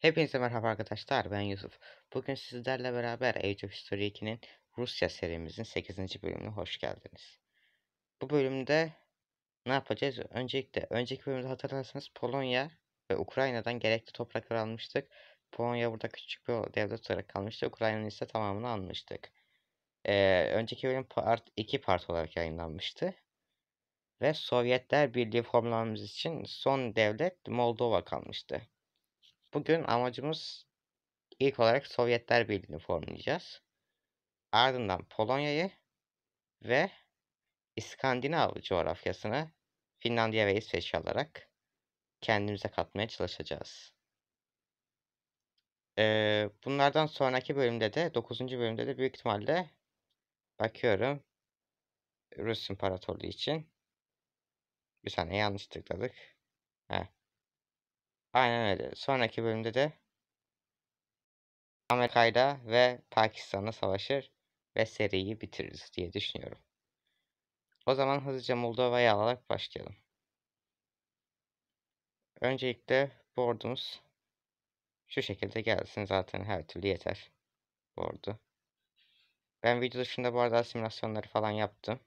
Hepinize merhaba arkadaşlar ben Yusuf. Bugün sizlerle beraber Age of History 2'nin Rusya serimizin 8. bölümüne hoş geldiniz. Bu bölümde ne yapacağız? Öncelikle önceki bölümde hatırlarsanız Polonya ve Ukrayna'dan gerekli toprakları almıştık. Polonya burada küçük bir devlet olarak kalmıştı. Ukrayna'nın ise tamamını almıştık. Ee, önceki bölüm part, iki part olarak yayınlanmıştı. Ve Sovyetler Birliği formlamamız için son devlet Moldova kalmıştı. Bugün amacımız ilk olarak Sovyetler Birliği'ni formlayacağız. Ardından Polonya'yı ve İskandinav coğrafyasını Finlandiya ve İsveç alarak kendimize katmaya çalışacağız. Ee, bunlardan sonraki bölümde de 9. bölümde de büyük ihtimalle bakıyorum Rus İmparatorluğu için bir saniye yanlış tıkladık. Heh. Aynen öyle. Sonraki bölümde de Amerika'yla ve Pakistan'la savaşır ve seriyi bitiririz diye düşünüyorum. O zaman hızlıca Moldova'ya alarak başlayalım. Öncelikle bu ordumuz şu şekilde gelsin zaten her türlü yeter bu ordu. Ben video dışında bu arada simülasyonları falan yaptım.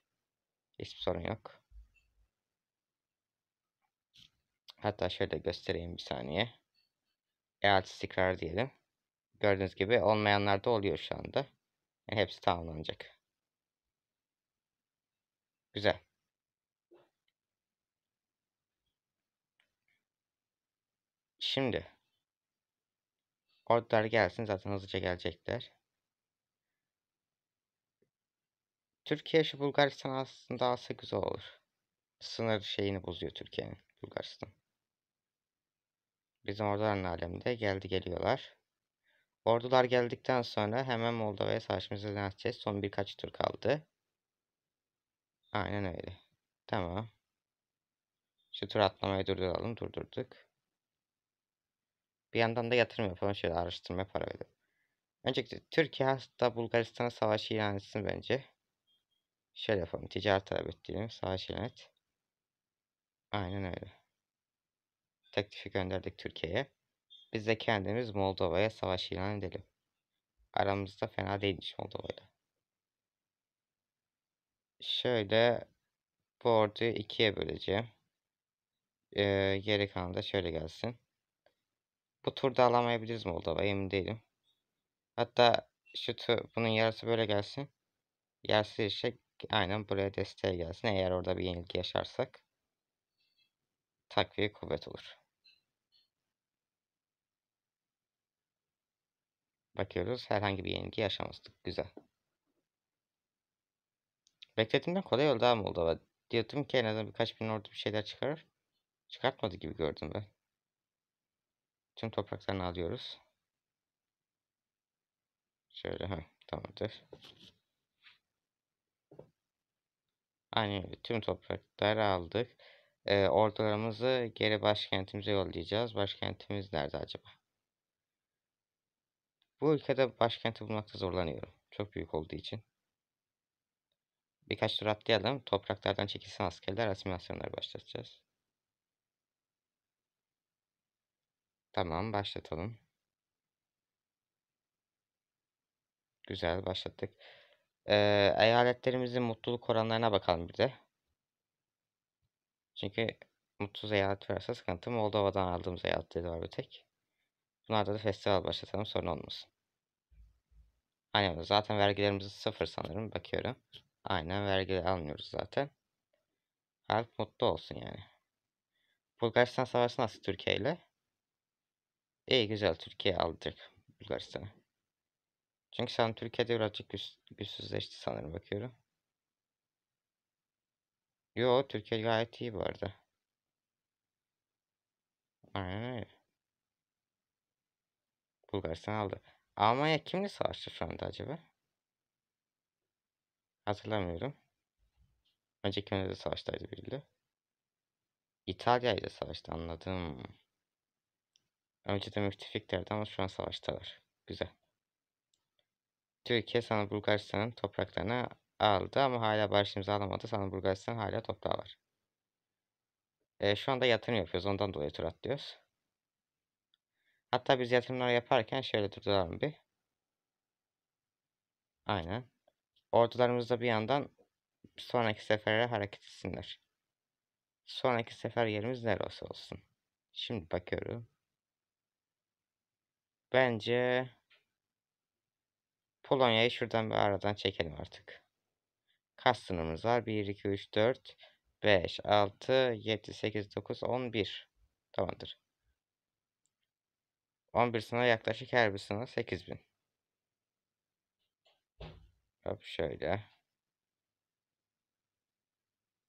Hiçbir sorun yok. Hatta şöyle göstereyim bir saniye. Eğer istikrar diyelim. Gördüğünüz gibi olmayanlar da oluyor şu anda. Yani e, hepsi tamamlanacak. Güzel. Şimdi ordular gelsin zaten hızlıca gelecekler. Türkiye şu Bulgaristan aslında daha güzel olur. Sınır şeyini bozuyor Türkiye'nin Bulgaristan. Bizim orduların aleminde geldi geliyorlar. Ordular geldikten sonra hemen Moldova'ya savaşımızı ilan Son birkaç tur kaldı. Aynen öyle. Tamam. Şu tur atlamayı durduralım. Durdurduk. Bir yandan da yatırım yapalım. Şöyle araştırma para verelim. Öncelikle Türkiye hatta Bulgaristan'a savaş ilan etsin bence. Şöyle yapalım. Ticaret talep ettiğim savaş ilan et. Aynen öyle teklifi gönderdik Türkiye'ye. Biz de kendimiz Moldova'ya savaş ilan edelim. Aramızda fena değilmiş Moldova'yla. Şöyle bu orduyu ikiye böleceğim. Ee, geri kalan da şöyle gelsin. Bu turda alamayabiliriz Moldova'yı emin değilim. Hatta şu tur, bunun yarısı böyle gelsin. Yarısı işte aynen buraya desteğe gelsin. Eğer orada bir yenilgi yaşarsak takviye kuvvet olur. Bakıyoruz. Herhangi bir yenilgi yaşamadık. Güzel. Beklediğimden kolay oldu ama oldu. Diyordum ki en azından birkaç bin ordu bir şeyler çıkarır. Çıkartmadı gibi gördüm ben. Tüm topraklarını alıyoruz. Şöyle ha tamamdır. Aynen öyle. Tüm toprakları aldık. Ee, ordularımızı geri başkentimize yollayacağız. Başkentimiz nerede acaba? Bu ülkede başkenti bulmakta zorlanıyorum. Çok büyük olduğu için. Birkaç tur atlayalım. Topraklardan çekilsin askerler asimilasyonları başlatacağız. Tamam başlatalım. Güzel başlattık. Ee, eyaletlerimizin mutluluk oranlarına bakalım bir de. Çünkü mutsuz eyalet varsa sıkıntı. Moldova'dan aldığımız eyaletleri var bir tek. Bunlarda da festival başlatalım sorun olmasın. Aynen zaten vergilerimizi sıfır sanırım bakıyorum. Aynen vergiler almıyoruz zaten. Halk mutlu olsun yani. Bulgaristan savaşı nasıl Türkiye ile? İyi güzel Türkiye aldık Bulgaristan'ı. Çünkü sen Türkiye'de birazcık güç, güçsüzleşti sanırım bakıyorum. Yo Türkiye gayet iyi bu arada. Aynen öyle. Bulgaristan aldı. Almanya kimle savaştı şu anda acaba? Hatırlamıyorum. Önceki de savaştaydı biriyle. İtalya ile savaştı anladım. Önce de müttefiklerdi ama şu an savaştalar. Güzel. Türkiye sana Bulgaristan'ın topraklarını aldı ama hala barış imzalamadı. Sana Bulgaristan hala toprağı var. E, şu anda yatırım yapıyoruz. Ondan dolayı tur atlıyoruz. Hatta biz yatırımlar yaparken şöyle durduralım bir. Aynen. Ordularımız bir yandan sonraki sefere hareket etsinler. Sonraki sefer yerimiz neresi olsun? Şimdi bakıyorum. Bence Polonya'yı şuradan bir aradan çekelim artık. Kas sınırımız var? 1, 2, 3, 4, 5, 6, 7, 8, 9, 11. Tamamdır. 11 sınav yaklaşık her bir sınav 8000. Hop şöyle.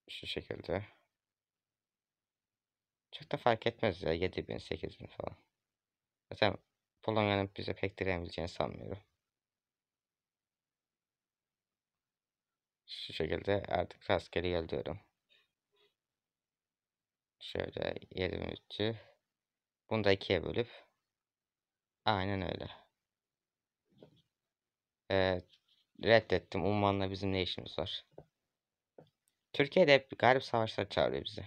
Şu şekilde. Çok da fark etmez ya 7000 8000 falan. Zaten Polonya'nın bize pek direnebileceğini sanmıyorum. Şu şekilde artık rastgele yolluyorum. Şöyle 23'ü. Bunu da ikiye bölüp Aynen öyle. Ee, reddettim. Umman'la bizim ne işimiz var? Türkiye'de hep garip savaşlar çağırıyor bizi.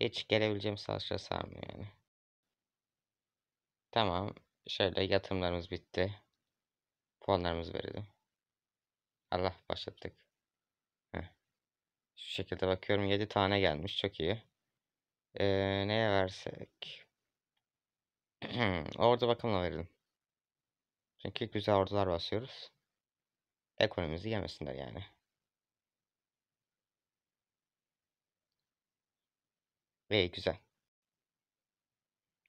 Hiç gelebileceğim savaşlara sarmıyor yani. Tamam. Şöyle yatırımlarımız bitti. Puanlarımızı verelim. Allah başlattık. Heh. Şu şekilde bakıyorum 7 tane gelmiş. Çok iyi. Ee, neye versek? Orada bakımına verelim. Çünkü güzel ordular basıyoruz. Ekonomimizi yemesinler yani. Ve güzel.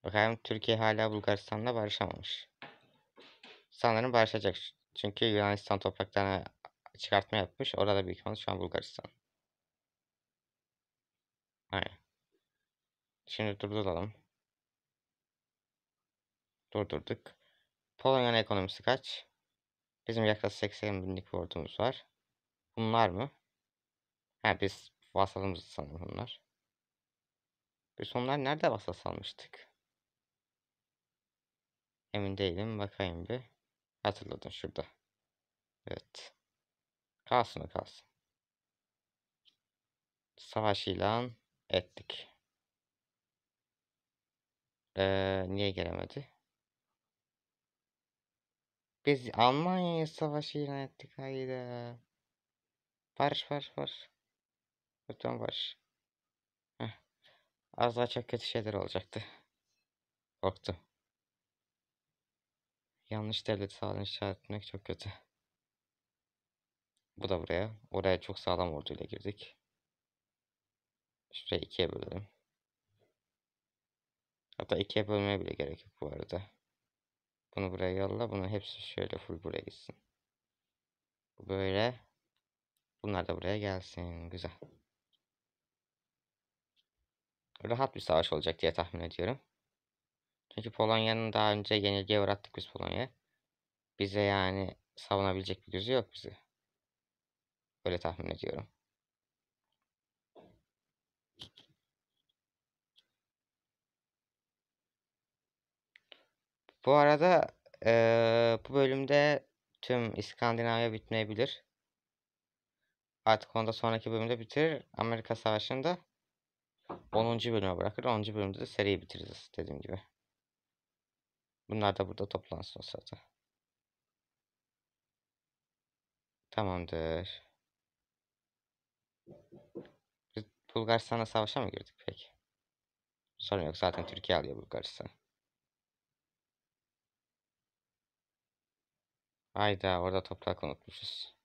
Bakalım Türkiye hala Bulgaristan'la barışamamış. Sanırım barışacak. Çünkü Yunanistan topraklarına çıkartma yapmış. Orada büyük ihtimalle şu an Bulgaristan. Aynen. Şimdi durduralım durdurduk. Polonya'nın ekonomisi kaç? Bizim yaklaşık 80 binlik bir ordumuz var. Bunlar mı? Ha biz vasalımızı sanırım bunlar. Biz onlar nerede vasal salmıştık? Emin değilim. Bakayım bir. Hatırladım şurada. Evet. Kalsın o kalsın. Savaş ilan ettik. Ee, niye gelemedi? Biz Almanya'ya savaşı ilan ettik hayda. Barış barış barış. Lütfen barış. Heh. Az daha çok kötü şeyler olacaktı. Korktum. Yanlış devlet sağlığını işaret etmek çok kötü. Bu da buraya. Oraya çok sağlam orduyla girdik. Şurayı ikiye bölelim. Hatta ikiye bölmeye bile gerek yok bu arada. Bunu buraya yolla. Bunu hepsi şöyle full buraya gitsin. böyle. Bunlar da buraya gelsin. Güzel. Rahat bir savaş olacak diye tahmin ediyorum. Çünkü Polonya'nın daha önce yenilgiye uğrattık biz Polonya'ya. Bize yani savunabilecek bir gözü yok bizi. Öyle tahmin ediyorum. Bu arada ee, bu bölümde tüm İskandinavya bitmeyebilir. Artık onda sonraki bölümde bitirir. Amerika Savaşı'nda 10. bölüme bırakır. 10. bölümde de seriyi bitiririz dediğim gibi. Bunlar da burada toplansın o sırada. Tamamdır. Biz Bulgaristan'la savaşa mı girdik peki? Sorun yok zaten Türkiye alıyor Bulgaristan'ı. Hayda orada toprak unutmuşuz.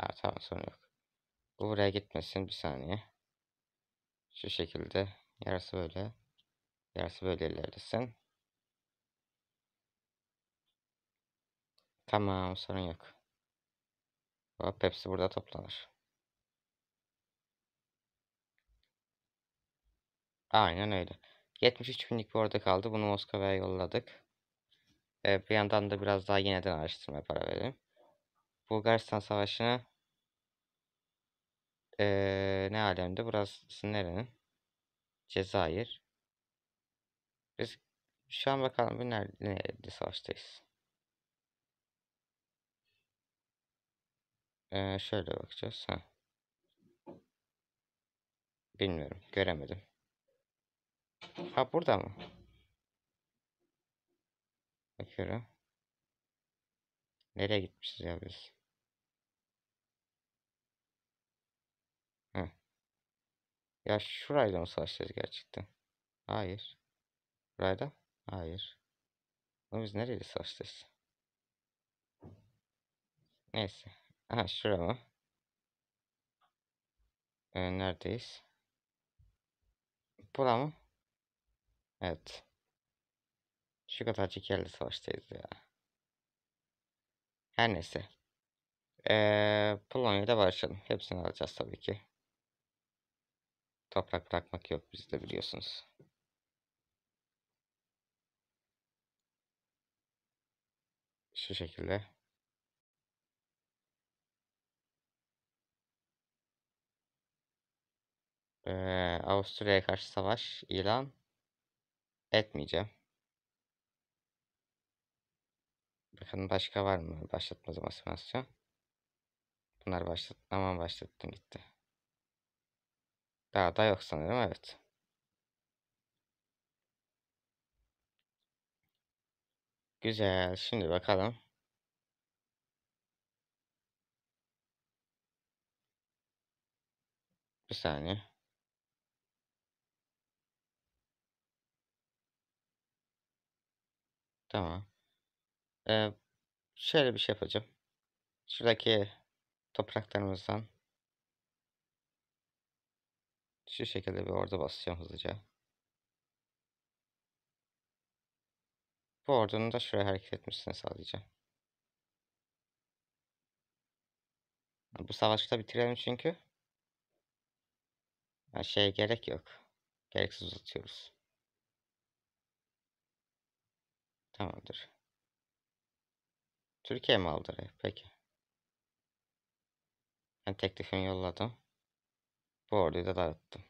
Evet tamam sorun yok. Bu buraya gitmesin bir saniye. Şu şekilde yarısı böyle. Yarısı böyle ilerlesin. Tamam sorun yok. Hop hepsi burada toplanır. Aynen öyle. 73 binlik bir orada kaldı. Bunu Moskova'ya yolladık. Ee, bir yandan da biraz daha yeniden araştırma para verelim. Bulgaristan Savaşı'na ee, ne alemde? Burası nerenin? Cezayir. Biz şu an bakalım bir nerede, nerede savaştayız. Ee, şöyle bakacağız. Ha. Bilmiyorum. Göremedim. Ha burada mı? Bakıyorum. Nereye gitmişiz ya biz? Heh. Ya şurayla mı savaşacağız gerçekten? Hayır. Burayla? Hayır. Ama biz nereyle savaşacağız? Neyse. Aha şura mı? Ee, neredeyiz? Bura mı? Evet. Şu kadarcık yerli savaştayız ya. Her neyse. Ee, Polonya'da barışalım. Hepsini alacağız tabii ki. Toprak bırakmak yok bizde biliyorsunuz. Şu şekilde. Ee, Avusturya'ya karşı savaş, ilan. Etmeyeceğim. Bakın başka var mı? Başlatma animasyon. Bunlar başlat. Aman başlattım gitti. Daha da yok sanırım evet. Güzel. Şimdi bakalım. Bir saniye. Tamam. Ee, şöyle bir şey yapacağım. Şuradaki topraklarımızdan şu şekilde bir ordu basacağım hızlıca. Bu ordunun da şuraya hareket etmesini sağlayacağım. Hani bu savaşı da bitirelim çünkü. Yani şey gerek yok. Gereksiz uzatıyoruz. Tamamdır. Türkiye mi aldı orayı? Peki. Ben teklifimi yolladım. Bu orduyu da dağıttım.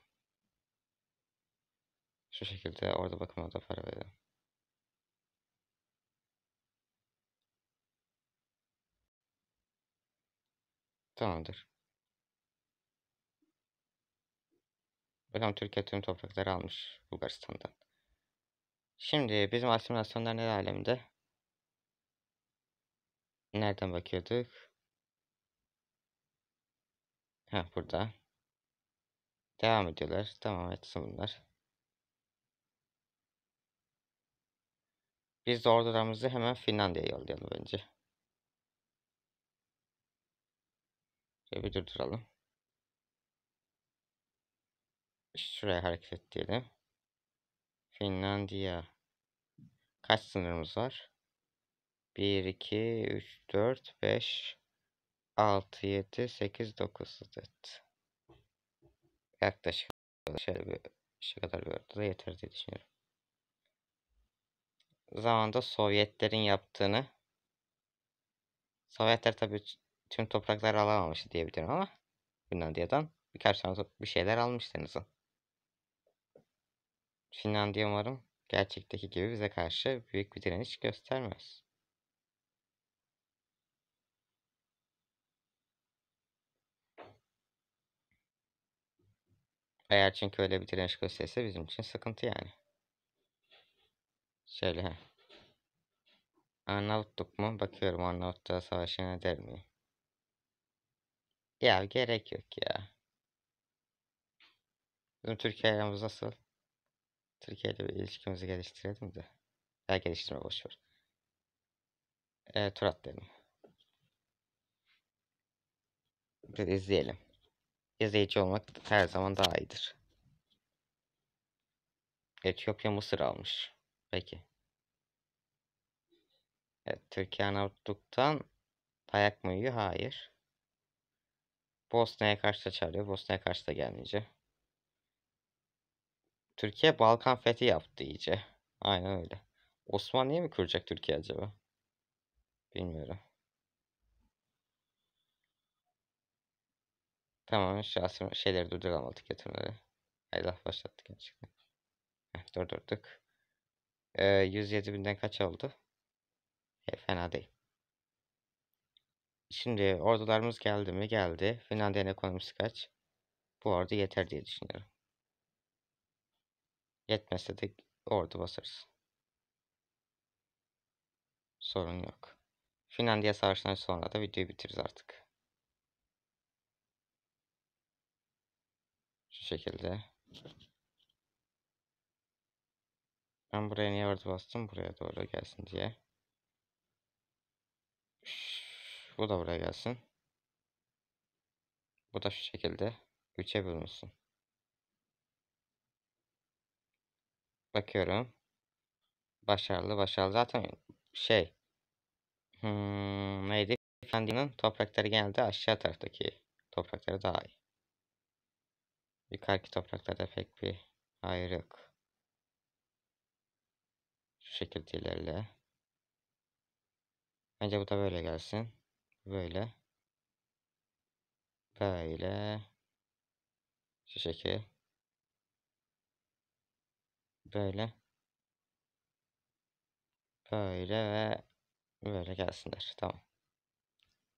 Şu şekilde orada bakıma da para veriyorum. Tamamdır. Bakalım Türkiye tüm toprakları almış Bulgaristan'dan. Şimdi bizim asimilasyonlar ne aleminde? Nereden bakıyorduk? Ha burada. Devam ediyorlar. Tamam etsin bunlar. Biz de ordularımızı hemen Finlandiya'ya yollayalım bence. Şöyle bir durduralım. Şuraya hareket et Finlandiya kaç sınırımız var? 1, 2, 3, 4, 5, 6, 7, 8, 9 adet. Yaklaşık şöyle bir şey kadar bir ortada yeter diye düşünüyorum. Zamanda Sovyetlerin yaptığını Sovyetler tabi tüm toprakları alamamıştı diyebilirim ama Finlandiya'dan birkaç tane bir şeyler almıştınız. Finlandiya umarım gerçekteki gibi bize karşı büyük bir direniş göstermez. Eğer çünkü öyle bir direniş gösterirse bizim için sıkıntı yani. Şöyle. Heh. Arnavutluk mu? Bakıyorum Arnavutluğa savaşına eder mi? Ya gerek yok ya. Bizim Türkiye'ye aramız nasıl? Türkiye'de bir ilişkimizi geliştirelim de. Ya geliştirme boşver. E, tur atlayalım. Bir izleyelim. İzleyici olmak her zaman daha iyidir. Etiyopya Mısır almış. Peki. Evet, Türkiye Arnavutluk'tan dayak mı yiyor? Hayır. Bosna'ya karşı da çağırıyor. Bosna'ya karşı da gelmeyecek. Türkiye Balkan fethi yaptı iyice. Aynen öyle. Osmanlı'yı mı kuracak Türkiye acaba? Bilmiyorum. Tamam şu şahsi şeyleri durduramadık yatırımları. Hayır laf başlattık gerçekten. Heh, durdurduk. Ee, 107 binden kaç oldu? E, fena değil. Şimdi ordularımız geldi mi? Geldi. Finlandiya'nın ekonomisi kaç? Bu ordu yeter diye düşünüyorum. Yetmezse de ordu basarız. Sorun yok. Finlandiya Savaşı'ndan sonra da videoyu bitiririz artık. Şu şekilde. Ben buraya niye ordu bastım? Buraya doğru gelsin diye. Bu da buraya gelsin. Bu da şu şekilde. Üçe bölünsün. Bakıyorum. Başarılı başarılı. Zaten şey. Hmm, neydi? Fendi'nin toprakları geldi. Aşağı taraftaki toprakları daha iyi. Yukarıki topraklarda pek bir hayır yok. Şu şekilde ilerle. Bence bu da böyle gelsin. Böyle. Böyle. Şu şekilde böyle böyle ve böyle gelsinler. Tamam.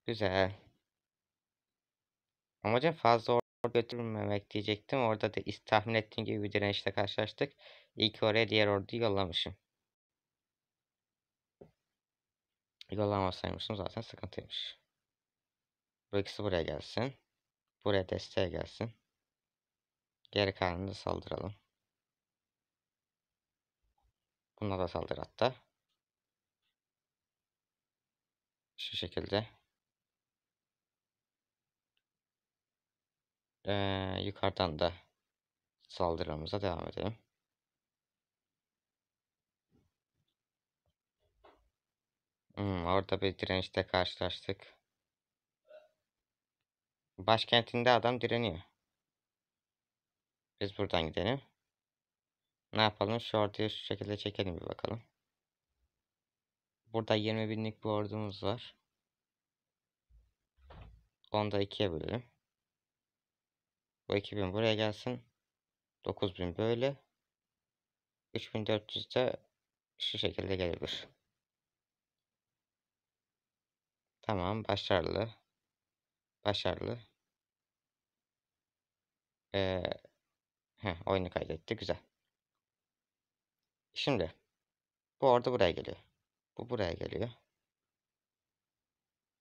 Güzel. Amacım fazla orada götürmemek diyecektim. Orada da tahmin ettiğim gibi bir direnişle karşılaştık. İlk oraya diğer orduyu yollamışım. Yollamasaymışım zaten sıkıntıymış. Bu ikisi buraya gelsin. Buraya desteğe gelsin. Geri kalanını saldıralım. Buna da saldır hatta. Şu şekilde. Ee, yukarıdan da saldırılarımıza devam edelim. Hmm, orada bir dirençte karşılaştık. Başkentinde adam direniyor. Biz buradan gidelim. Ne yapalım? Şu orduyu şu şekilde çekelim bir bakalım. Burada 20 binlik bir ordumuz var. Onu da ikiye bölelim. Bu 2000 buraya gelsin. 9000 böyle. 3400 de şu şekilde gelebilir. Tamam başarılı. Başarılı. Ee, heh, oyunu kaydetti güzel. Şimdi bu orada buraya geliyor. Bu buraya geliyor.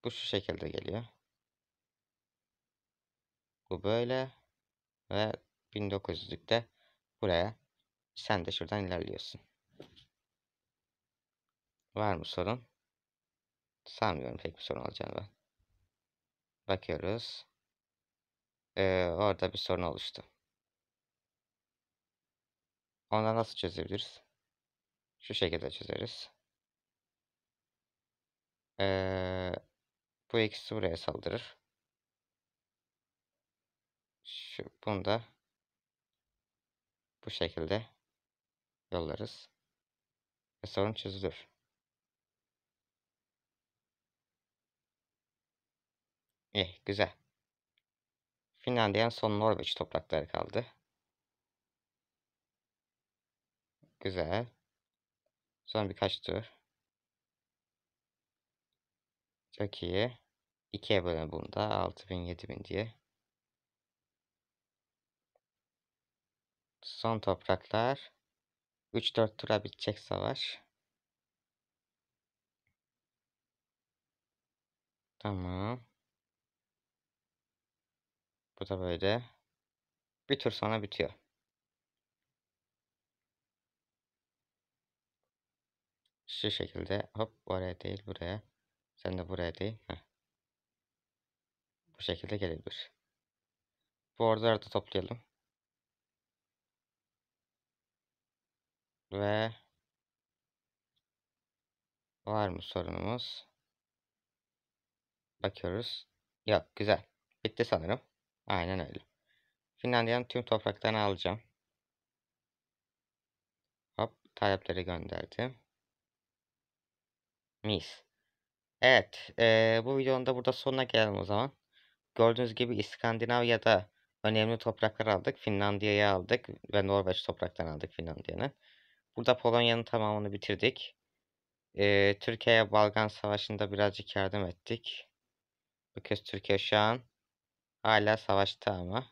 Bu şu şekilde geliyor. Bu böyle ve 1900'lükte buraya sen de şuradan ilerliyorsun. Var mı sorun? Sanmıyorum pek bir sorun olacağını ben. Bakıyoruz. Ee, orada bir sorun oluştu. Ona nasıl çözebiliriz? şu şekilde çizeriz. Ee, bu ikisi buraya saldırır. Şu, bunu da bu şekilde yollarız. Ve sorun çözülür. İyi, güzel. Finlandiya'nın son Norveç toprakları kaldı. Güzel. Sonra birkaç tur. Çok iyi. İkiye bölün bunu da 6000 7000 diye. Son topraklar. 3-4 tura bitecek savaş. Tamam. Bu da böyle. Bir tur sonra bitiyor. Şu şekilde hop oraya değil buraya. Sen de buraya değil. Heh. Bu şekilde gelebilir. Border'ı da toplayalım. Ve var mı sorunumuz? Bakıyoruz. Yok güzel. Bitti sanırım. Aynen öyle. Finlandiya'nın tüm topraklarını alacağım. Hop talepleri gönderdim. Mis. Evet. E, bu videonun da burada sonuna gelelim o zaman. Gördüğünüz gibi İskandinavya'da önemli topraklar aldık. Finlandiya'yı aldık ve Norveç topraklarını aldık Finlandiya'nın. Burada Polonya'nın tamamını bitirdik. E, Türkiye'ye Balkan Savaşı'nda birazcık yardım ettik. Bakıyoruz Türkiye şu an hala savaşta ama.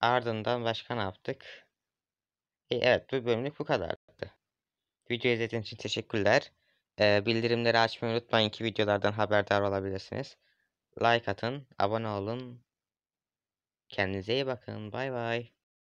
Ardından başka ne yaptık? E, evet bu bölümlük bu kadardı. Video izlediğiniz için teşekkürler. E, bildirimleri açmayı unutmayın ki videolardan haberdar olabilirsiniz. Like atın, abone olun. Kendinize iyi bakın. Bay bay.